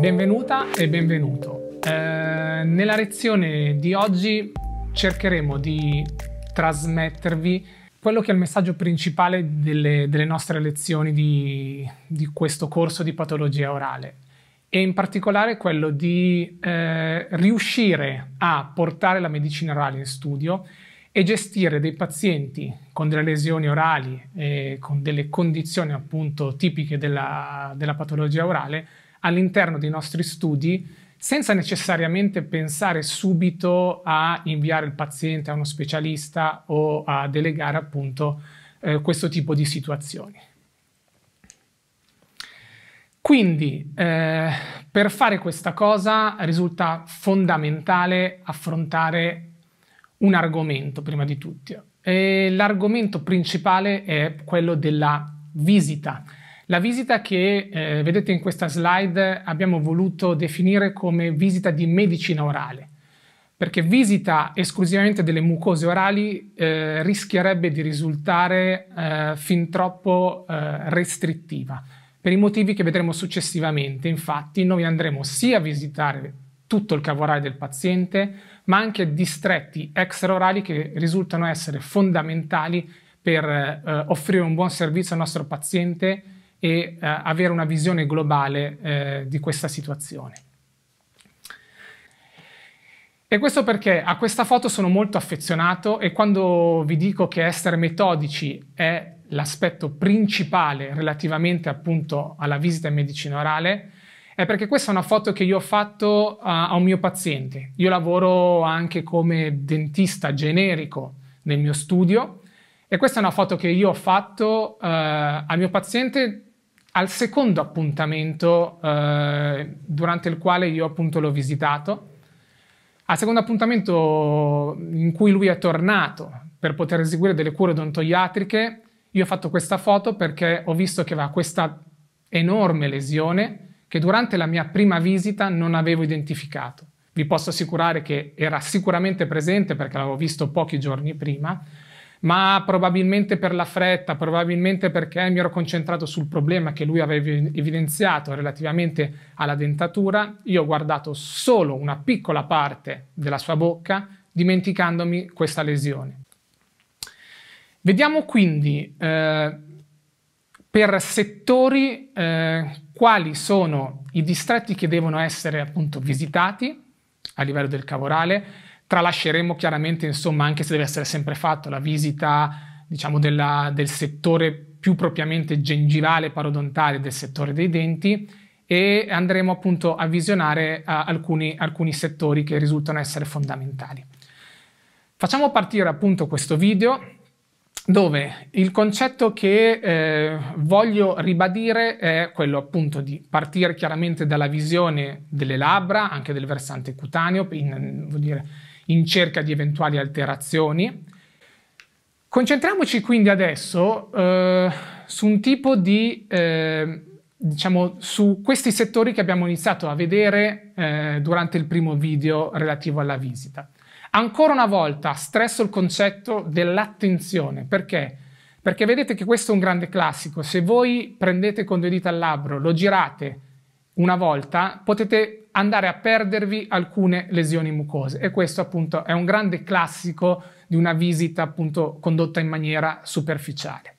Benvenuta e benvenuto. Eh, nella lezione di oggi cercheremo di trasmettervi quello che è il messaggio principale delle, delle nostre lezioni di, di, questo corso di patologia orale e in particolare quello di eh, riuscire a portare la medicina orale in studio e gestire dei pazienti con delle lesioni orali e con delle condizioni appunto tipiche della, della patologia orale all'interno dei nostri studi senza necessariamente pensare subito a inviare il paziente a uno specialista o a delegare appunto eh, questo tipo di situazioni. Quindi eh, per fare questa cosa risulta fondamentale affrontare un argomento prima di tutto. E l'argomento principale è quello della visita la visita che eh, vedete in questa slide abbiamo voluto definire come visita di medicina orale, perché visita esclusivamente delle mucose orali eh, rischierebbe di risultare eh, fin troppo eh, restrittiva. Per i motivi che vedremo successivamente, infatti, noi andremo sia a visitare tutto il cavo orale del paziente, ma anche distretti extraorali che risultano essere fondamentali per eh, offrire un buon servizio al nostro paziente e eh, avere una visione globale eh, di questa situazione. E questo perché a questa foto sono molto affezionato e quando vi dico che essere metodici è l'aspetto principale relativamente appunto alla visita in medicina orale, è perché questa è una foto che io ho fatto a, a un mio paziente. Io lavoro anche come dentista generico nel mio studio e questa è una foto che io ho fatto eh, al mio paziente al secondo appuntamento eh, durante il quale io appunto l'ho visitato, al secondo appuntamento in cui lui è tornato per poter eseguire delle cure odontoiatriche, io ho fatto questa foto perché ho visto che aveva questa enorme lesione che durante la mia prima visita non avevo identificato. Vi posso assicurare che era sicuramente presente perché l'avevo visto pochi giorni prima, ma probabilmente per la fretta, probabilmente perché mi ero concentrato sul problema che lui aveva evidenziato relativamente alla dentatura, io ho guardato solo una piccola parte della sua bocca, dimenticandomi questa lesione. Vediamo quindi eh, per settori eh, quali sono i distretti che devono essere appunto visitati a livello del cavorale, Tralasceremo chiaramente, insomma, anche se deve essere sempre fatto, la visita diciamo, della, del settore più propriamente gengivale parodontale del settore dei denti e andremo appunto a visionare uh, alcuni, alcuni settori che risultano essere fondamentali. Facciamo partire appunto questo video dove il concetto che eh, voglio ribadire è quello appunto di partire chiaramente dalla visione delle labbra, anche del versante cutaneo, in, dire, in cerca di eventuali alterazioni. Concentriamoci quindi adesso eh, su un tipo di, eh, diciamo, su questi settori che abbiamo iniziato a vedere eh, durante il primo video relativo alla visita. Ancora una volta stresso il concetto dell'attenzione, perché? Perché vedete che questo è un grande classico, se voi prendete con due dita al labbro, lo girate, una volta, potete andare a perdervi alcune lesioni mucose e questo appunto è un grande classico di una visita appunto condotta in maniera superficiale.